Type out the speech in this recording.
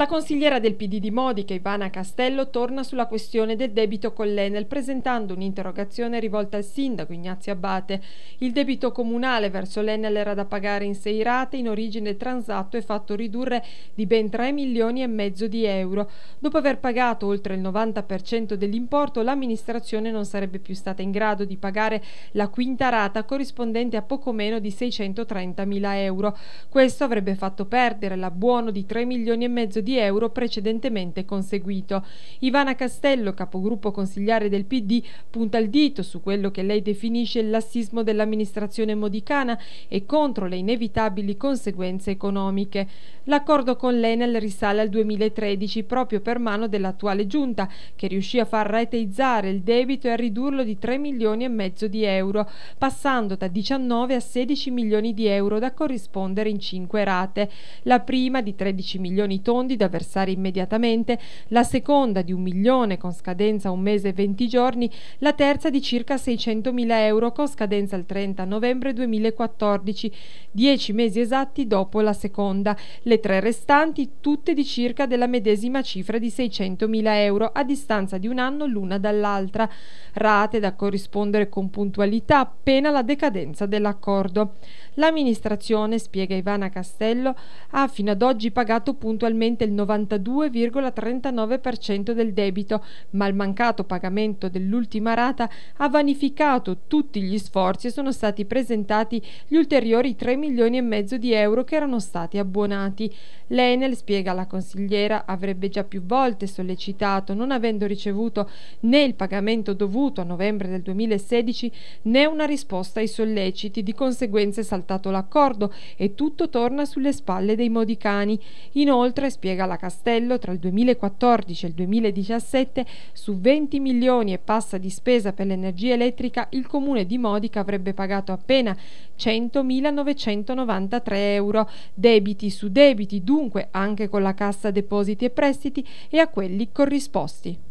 La consigliera del PD di Modica, Ivana Castello, torna sulla questione del debito con l'Enel presentando un'interrogazione rivolta al sindaco Ignazio Abate. Il debito comunale verso l'Enel era da pagare in sei rate, in origine transatto e fatto ridurre di ben 3 milioni e mezzo di euro. Dopo aver pagato oltre il 90% dell'importo, l'amministrazione non sarebbe più stata in grado di pagare la quinta rata corrispondente a poco meno di 630 mila euro. Questo avrebbe fatto perdere l'abbuono di 3 milioni e mezzo di di euro precedentemente conseguito. Ivana Castello, capogruppo consigliare del PD, punta il dito su quello che lei definisce il l'assismo dell'amministrazione modicana e contro le inevitabili conseguenze economiche. L'accordo con l'Enel risale al 2013 proprio per mano dell'attuale giunta, che riuscì a far rateizzare il debito e a ridurlo di 3 milioni e mezzo di euro, passando da 19 a 16 milioni di euro da corrispondere in 5 rate. La prima di 13 milioni tondi da versare immediatamente, la seconda di un milione con scadenza un mese e 20 giorni, la terza di circa 600 mila euro con scadenza il 30 novembre 2014, dieci mesi esatti dopo la seconda, le tre restanti tutte di circa della medesima cifra di 600 mila euro a distanza di un anno l'una dall'altra, rate da corrispondere con puntualità appena la decadenza dell'accordo. L'amministrazione, spiega Ivana Castello, ha fino ad oggi pagato puntualmente il 92,39% del debito, ma il mancato pagamento dell'ultima rata ha vanificato tutti gli sforzi e sono stati presentati gli ulteriori 3 milioni e mezzo di euro che erano stati abbonati. L'Enel, spiega la consigliera, avrebbe già più volte sollecitato, non avendo ricevuto né il pagamento dovuto a novembre del 2016 né una risposta ai solleciti, di conseguenza è saltato portato l'accordo e tutto torna sulle spalle dei modicani. Inoltre, spiega la Castello, tra il 2014 e il 2017 su 20 milioni e passa di spesa per l'energia elettrica il comune di Modica avrebbe pagato appena 100.993 euro, debiti su debiti dunque anche con la cassa depositi e prestiti e a quelli corrisposti.